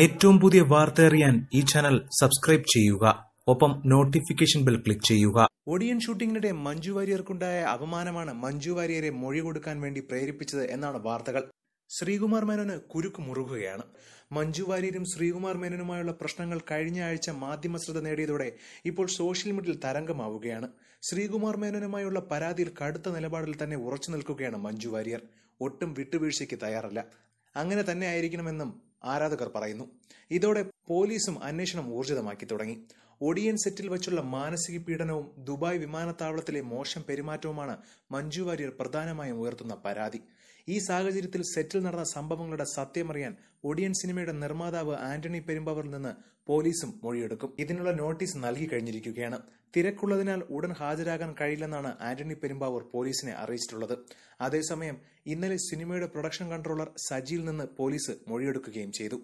ഏറ്റവും പുതിയ വാർത്ത അറിയാൻ ഈ ചാനൽ സബ്സ്ക്രൈബ് ചെയ്യുക ഒപ്പം നോട്ടിഫിക്കേഷൻ ബെൽ ക്ലിക്ക് ചെയ്യുക ഒടിയൻ ഷൂട്ടിങ്ങിനിടെ മഞ്ജു വാര്യർക്കുണ്ടായ അപമാനമാണ് മഞ്ജു വാര്യരെ മൊഴി കൊടുക്കാൻ വേണ്ടി പ്രേരിപ്പിച്ചത് എന്നാണ് വാർത്തകൾ ശ്രീകുമാർ മേനോന് കുരുക്ക് മുറുകുകയാണ് മഞ്ജു വാര്യരും ശ്രീകുമാർ മേനോനുമായുള്ള പ്രശ്നങ്ങൾ കഴിഞ്ഞ ആഴ്ച മാധ്യമ ശ്രദ്ധ നേടിയതോടെ ഇപ്പോൾ സോഷ്യൽ മീഡിയയിൽ തരംഗമാവുകയാണ് ശ്രീകുമാർ മേനോനുമായുള്ള പരാതിയിൽ കടുത്ത നിലപാടിൽ തന്നെ ഉറച്ചു നിൽക്കുകയാണ് മഞ്ജു വാര്യർ ഒട്ടും വിട്ടുവീഴ്ചയ്ക്ക് തയ്യാറല്ല അങ്ങനെ തന്നെ ആയിരിക്കണമെന്നും ആരാധകർ പറയുന്നു ഇതോടെ പോലീസും അന്വേഷണം ഊർജിതമാക്കി തുടങ്ങി ഒടിയൻ സെറ്റിൽ വച്ചുള്ള മാനസിക പീഡനവും ദുബായ് വിമാനത്താവളത്തിലെ മോശം പെരുമാറ്റവുമാണ് മഞ്ജു വാര്യർ പ്രധാനമായും ഉയർത്തുന്ന പരാതി ഈ സാഹചര്യത്തിൽ സെറ്റിൽ നടന്ന സംഭവങ്ങളുടെ സത്യമറിയാൻ ഒടിയൻ സിനിമയുടെ നിർമ്മാതാവ് ആന്റണി പെരുമ്പാവറിൽ നിന്ന് പോലീസും മൊഴിയെടുക്കും ഇതിനുള്ള നോട്ടീസ് നൽകി കഴിഞ്ഞിരിക്കുകയാണ് തിരക്കുള്ളതിനാൽ ഉടൻ ഹാജരാകാൻ കഴിയില്ലെന്നാണ് ആന്റണി പെരുമ്പാവൂർ പോലീസിനെ അറിയിച്ചിട്ടുള്ളത് അതേസമയം ഇന്നലെ സിനിമയുടെ പ്രൊഡക്ഷൻ കൺട്രോളർ സജിയിൽ നിന്ന് പോലീസ് മൊഴിയെടുക്കുകയും ചെയ്തു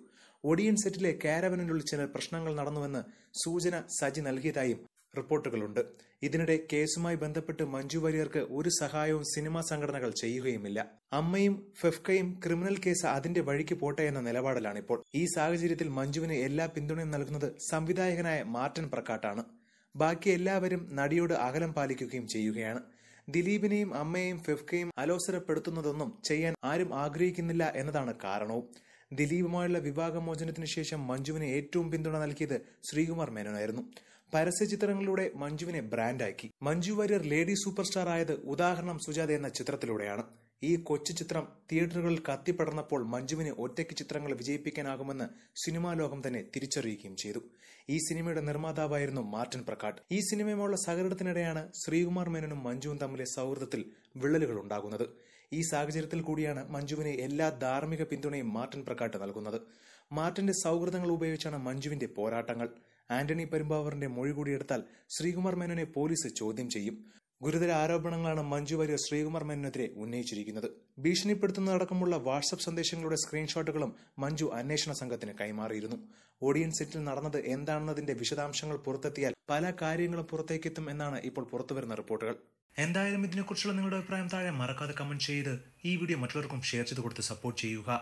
ഒഡിയൻ സെറ്റിലെ കാരവനിലുള്ള ചില പ്രശ്നങ്ങൾ നടന്നുവെന്ന് സൂചന സജി നൽകിയതായും റിപ്പോർട്ടുകളുണ്ട് ഇതിനിടെ കേസുമായി ബന്ധപ്പെട്ട് മഞ്ജു വാര്യർക്ക് ഒരു സഹായവും സിനിമാ സംഘടനകൾ ചെയ്യുകയുമില്ല അമ്മയും ഫെഫ്കയും ക്രിമിനൽ കേസ് അതിന്റെ വഴിക്ക് പോട്ടെ എന്ന നിലപാടിലാണിപ്പോൾ ഈ സാഹചര്യത്തിൽ മഞ്ജുവിന് എല്ലാ പിന്തുണയും നൽകുന്നത് സംവിധായകനായ മാർട്ടിൻ പ്രക്കാട്ടാണ് ബാക്കി എല്ലാവരും നടിയോട് അകലം പാലിക്കുകയും ചെയ്യുകയാണ് ദിലീപിനെയും അമ്മയെയും ഫെഫ്കയും അലോസരപ്പെടുത്തുന്നതൊന്നും ചെയ്യാൻ ആരും ആഗ്രഹിക്കുന്നില്ല എന്നതാണ് കാരണവും ദിലീപുമായുള്ള വിവാഹമോചനത്തിന് ശേഷം മഞ്ജുവിന് ഏറ്റവും പിന്തുണ നൽകിയത് ശ്രീകുമാർ മേനോനായിരുന്നു പരസ്യ ചിത്രങ്ങളിലൂടെ മഞ്ജുവിനെ ബ്രാൻഡാക്കി Manju Warrier lady super star ആയത് ഉദാഹരണം സുജാത എന്ന ചിത്രത്തിലൂടെയാണ് ഈ കൊച്ചു ചിത്രം തിയേറ്ററുകളിൽ കത്തിപ്പടർന്നപ്പോൾ മഞ്ജുവിന് ഒറ്റയ്ക്ക് ചിത്രങ്ങൾ വിജയിപ്പിക്കാനാകുമെന്ന് സിനിമാ ലോകം തന്നെ തിരിച്ചറിയുകയും ചെയ്തു ഈ സിനിമയുടെ നിർമ്മാതാവായിരുന്നു മാർട്ടിൻ പ്രക്കാട്ട് ഈ സിനിമയുമായുള്ള സഹകരണത്തിനിടെയാണ് ശ്രീകുമാർ മേനോനും മഞ്ജുവും തമ്മിലെ സൗഹൃദത്തിൽ വിള്ളലുകൾ ഉണ്ടാകുന്നത് ഈ സാഹചര്യത്തിൽ കൂടിയാണ് മഞ്ജുവിന് എല്ലാ ധാർമ്മിക പിന്തുണയും മാർട്ടിൻ പ്രക്കാട്ട് നൽകുന്നത് മാർട്ടിന്റെ സൗഹൃദങ്ങൾ ഉപയോഗിച്ചാണ് മഞ്ജുവിന്റെ പോരാട്ടങ്ങൾ ആന്റണി പെരുമ്പാവറിന്റെ മൊഴി കൂടിയെടുത്താൽ ശ്രീകുമാർ മേനോനെ പോലീസ് ചോദ്യം ചെയ്യും ഗുരുതര ആരോപണങ്ങളാണ് മഞ്ജു വാര്യർ ശ്രീകുമാർ മേനോനെതിരെ ഉന്നയിച്ചിരിക്കുന്നത് ഭീഷണിപ്പെടുത്തുന്നതടക്കമുള്ള വാട്സ്ആപ്പ് സന്ദേശങ്ങളുടെ സ്ക്രീൻഷോട്ടുകളും മഞ്ജു അന്വേഷണ സംഘത്തിന് കൈമാറിയിരുന്നു ഓഡിയൻസ് സെറ്റിൽ നടന്നത് എന്താണെന്നതിന്റെ വിശദാംശങ്ങൾ പുറത്തെത്തിയാൽ പല കാര്യങ്ങളും പുറത്തേക്കെത്തും എന്നാണ് ഇപ്പോൾ പുറത്തുവരുന്ന റിപ്പോർട്ടുകൾ എന്തായാലും ഇതിനെക്കുറിച്ചുള്ള നിങ്ങളുടെ അഭിപ്രായം താഴെ മറക്കാതെ കമൻറ്റ് ചെയ്ത് ഈ വീഡിയോ മറ്റുള്ളവർക്കും ഷെയർ ചെയ്ത് കൊടുത്ത് സപ്പോർട്ട് ചെയ്യുക